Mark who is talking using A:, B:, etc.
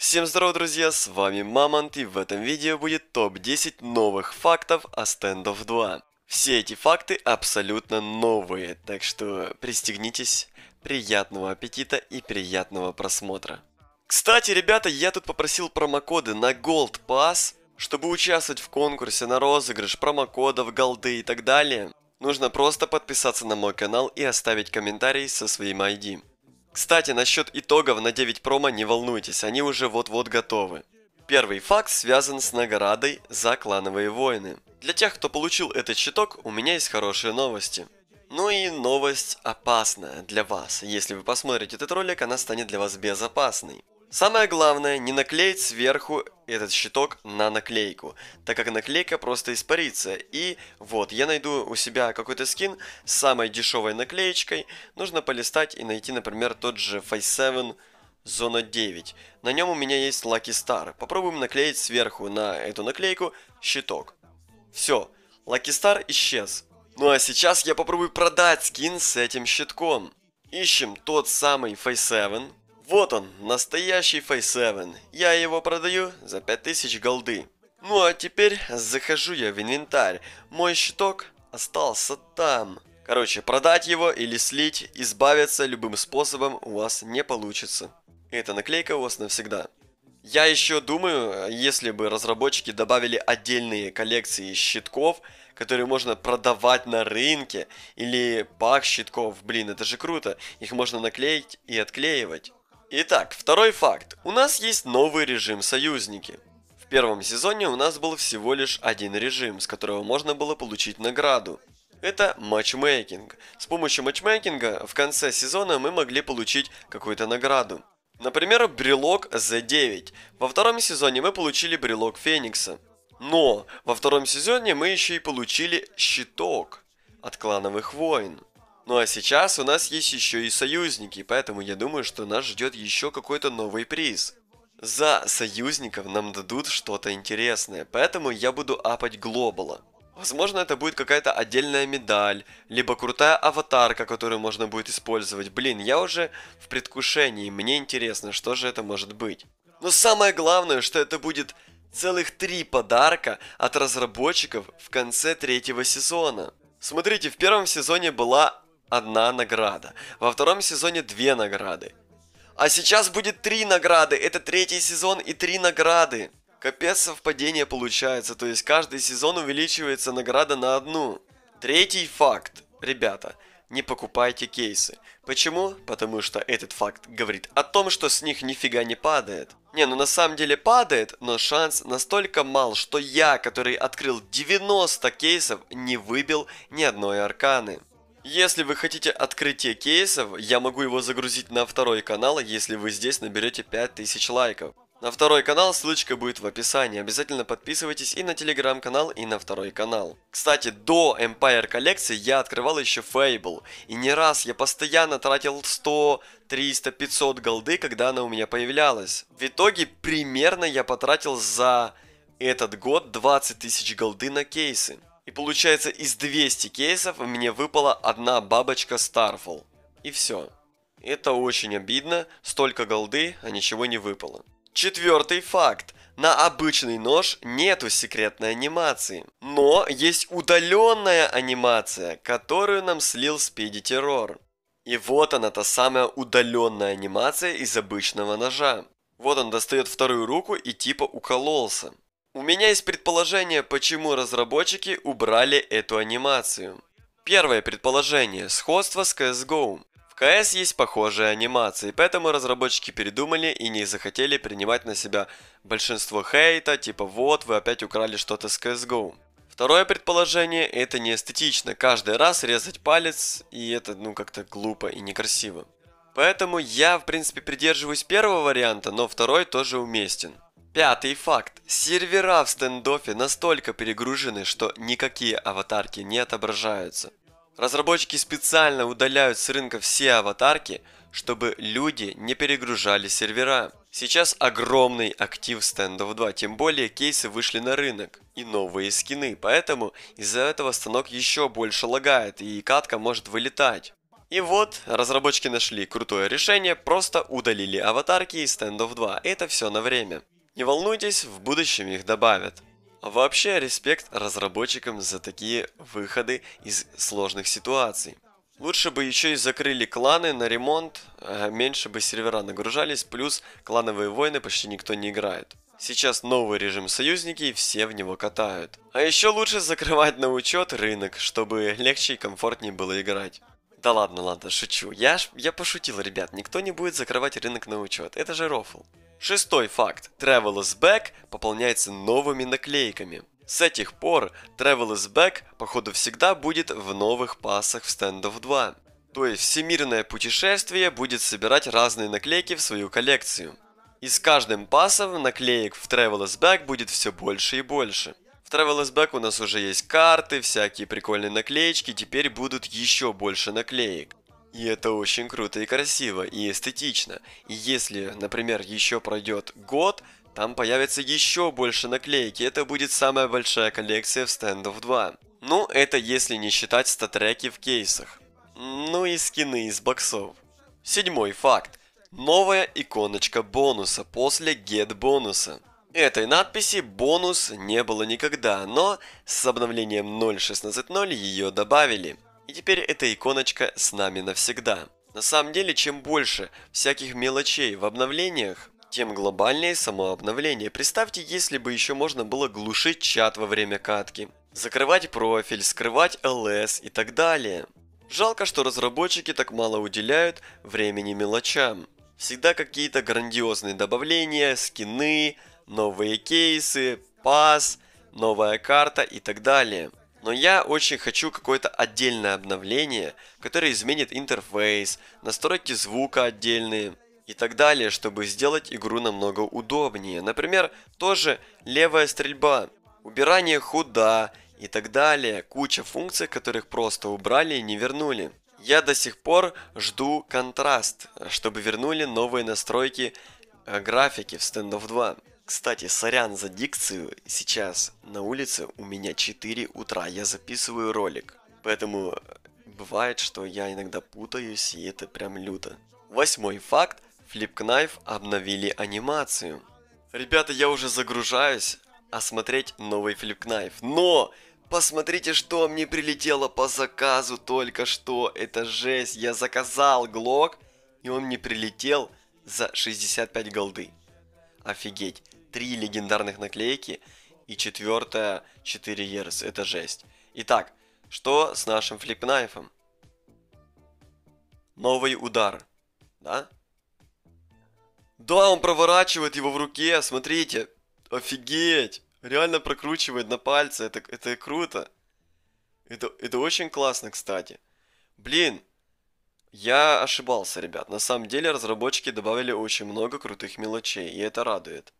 A: Всем здорова, друзья, с вами Мамонт, и в этом видео будет топ-10 новых фактов о Standoff 2. Все эти факты абсолютно новые, так что пристегнитесь, приятного аппетита и приятного просмотра. Кстати, ребята, я тут попросил промокоды на Gold Pass, чтобы участвовать в конкурсе на розыгрыш промокодов, голды и так далее. Нужно просто подписаться на мой канал и оставить комментарий со своим ID. Кстати, насчет итогов на 9 промо не волнуйтесь, они уже вот-вот готовы. Первый факт связан с наградой за клановые войны. Для тех, кто получил этот щиток, у меня есть хорошие новости. Ну и новость опасная для вас. Если вы посмотрите этот ролик, она станет для вас безопасной. Самое главное, не наклеить сверху этот щиток на наклейку, так как наклейка просто испарится. И вот, я найду у себя какой-то скин с самой дешевой наклеечкой. Нужно полистать и найти, например, тот же Face7 Зона 9. На нем у меня есть Lucky Star. Попробуем наклеить сверху на эту наклейку щиток. Все, Lucky Star исчез. Ну а сейчас я попробую продать скин с этим щитком. Ищем тот самый Face7 вот он, настоящий Face7. Я его продаю за 5000 голды. Ну а теперь захожу я в инвентарь. Мой щиток остался там. Короче, продать его или слить, избавиться любым способом у вас не получится. Эта наклейка у вас навсегда. Я еще думаю, если бы разработчики добавили отдельные коллекции щитков, которые можно продавать на рынке, или пак щитков, блин, это же круто, их можно наклеить и отклеивать. Итак, второй факт. У нас есть новый режим союзники. В первом сезоне у нас был всего лишь один режим, с которого можно было получить награду. Это матчмейкинг. С помощью матчмейкинга в конце сезона мы могли получить какую-то награду. Например, брелок Z9. Во втором сезоне мы получили брелок Феникса. Но во втором сезоне мы еще и получили щиток от клановых войн. Ну а сейчас у нас есть еще и союзники, поэтому я думаю, что нас ждет еще какой-то новый приз. За союзников нам дадут что-то интересное, поэтому я буду апать глобала. Возможно, это будет какая-то отдельная медаль, либо крутая аватарка, которую можно будет использовать. Блин, я уже в предвкушении, мне интересно, что же это может быть. Но самое главное, что это будет целых три подарка от разработчиков в конце третьего сезона. Смотрите, в первом сезоне была одна награда. Во втором сезоне две награды. А сейчас будет три награды. Это третий сезон и три награды. Капец совпадение получается, то есть каждый сезон увеличивается награда на одну. Третий факт, ребята, не покупайте кейсы. Почему? Потому что этот факт говорит о том, что с них нифига не падает. Не, ну на самом деле падает, но шанс настолько мал, что я, который открыл 90 кейсов, не выбил ни одной арканы. Если вы хотите открытие кейсов, я могу его загрузить на второй канал, если вы здесь наберете 5000 лайков. На второй канал ссылочка будет в описании, обязательно подписывайтесь и на телеграм-канал, и на второй канал. Кстати, до Empire коллекции я открывал еще Fable, и не раз я постоянно тратил 100, 300, 500 голды, когда она у меня появлялась. В итоге примерно я потратил за этот год 20 тысяч голды на кейсы. И получается из 200 кейсов мне выпала одна бабочка Starfall. И все. Это очень обидно, столько голды, а ничего не выпало. Четвертый факт. На обычный нож нету секретной анимации. Но есть удаленная анимация, которую нам слил Спиди Террор. И вот она, та самая удаленная анимация из обычного ножа. Вот он достает вторую руку и типа укололся. У меня есть предположение, почему разработчики убрали эту анимацию. Первое предположение – сходство с CSGO. В CS есть похожие анимации, поэтому разработчики передумали и не захотели принимать на себя большинство хейта, типа вот, вы опять украли что-то с CSGO. Второе предположение – это неэстетично, Каждый раз резать палец, и это ну как-то глупо и некрасиво. Поэтому я, в принципе, придерживаюсь первого варианта, но второй тоже уместен. Пятый факт. Сервера в стендофе настолько перегружены, что никакие аватарки не отображаются. Разработчики специально удаляют с рынка все аватарки, чтобы люди не перегружали сервера. Сейчас огромный актив стендов 2, тем более кейсы вышли на рынок и новые скины, поэтому из-за этого станок еще больше лагает и катка может вылетать. И вот, разработчики нашли крутое решение, просто удалили аватарки из стендов 2, это все на время. Не волнуйтесь, в будущем их добавят. А вообще респект разработчикам за такие выходы из сложных ситуаций. Лучше бы еще и закрыли кланы на ремонт, а меньше бы сервера нагружались, плюс клановые войны почти никто не играет. Сейчас новый режим союзники и все в него катают. А еще лучше закрывать на учет рынок, чтобы легче и комфортнее было играть. Да ладно, ладно, шучу. Я, ж, я пошутил, ребят, никто не будет закрывать рынок на учет. Это же рофл. Шестой факт. Travel is Back пополняется новыми наклейками. С этих пор Travel is Back, походу, всегда будет в новых пасах в стендов 2. То есть всемирное путешествие будет собирать разные наклейки в свою коллекцию. И с каждым пасом наклеек в Travel is Back будет все больше и больше. В Travel is у нас уже есть карты, всякие прикольные наклеечки, теперь будут еще больше наклеек. И это очень круто и красиво, и эстетично. И если, например, еще пройдет год, там появится еще больше наклеек, это будет самая большая коллекция в Stand of 2. Ну, это если не считать статреки в кейсах. Ну и скины из боксов. Седьмой факт. Новая иконочка бонуса после get бонуса. Этой надписи бонус не было никогда, но с обновлением 0.16.0 ее добавили. И теперь эта иконочка с нами навсегда. На самом деле, чем больше всяких мелочей в обновлениях, тем глобальнее само обновление. Представьте, если бы еще можно было глушить чат во время катки, закрывать профиль, скрывать LS и так далее. Жалко, что разработчики так мало уделяют времени мелочам. Всегда какие-то грандиозные добавления, скины, новые кейсы, пас, новая карта и так далее. Но я очень хочу какое-то отдельное обновление, которое изменит интерфейс, настройки звука отдельные и так далее, чтобы сделать игру намного удобнее. Например, тоже левая стрельба, убирание худа и так далее. Куча функций, которых просто убрали и не вернули. Я до сих пор жду контраст, чтобы вернули новые настройки э, графики в Stand of 2. Кстати, сорян за дикцию, сейчас на улице у меня 4 утра, я записываю ролик. Поэтому э, бывает, что я иногда путаюсь, и это прям люто. Восьмой факт. Flipknife обновили анимацию. Ребята, я уже загружаюсь осмотреть новый Flipknife. Но посмотрите, что мне прилетело по заказу только что. Это жесть. Я заказал Глок, и он мне прилетел за 65 голды. Офигеть три легендарных наклейки и четвертая 4 ерс. Это жесть. Итак, что с нашим флипнайфом? Новый удар. Да? Да, он проворачивает его в руке, смотрите. Офигеть. Реально прокручивает на пальце, это, это круто. Это, это очень классно, кстати. Блин, я ошибался, ребят. На самом деле разработчики добавили очень много крутых мелочей, и это радует.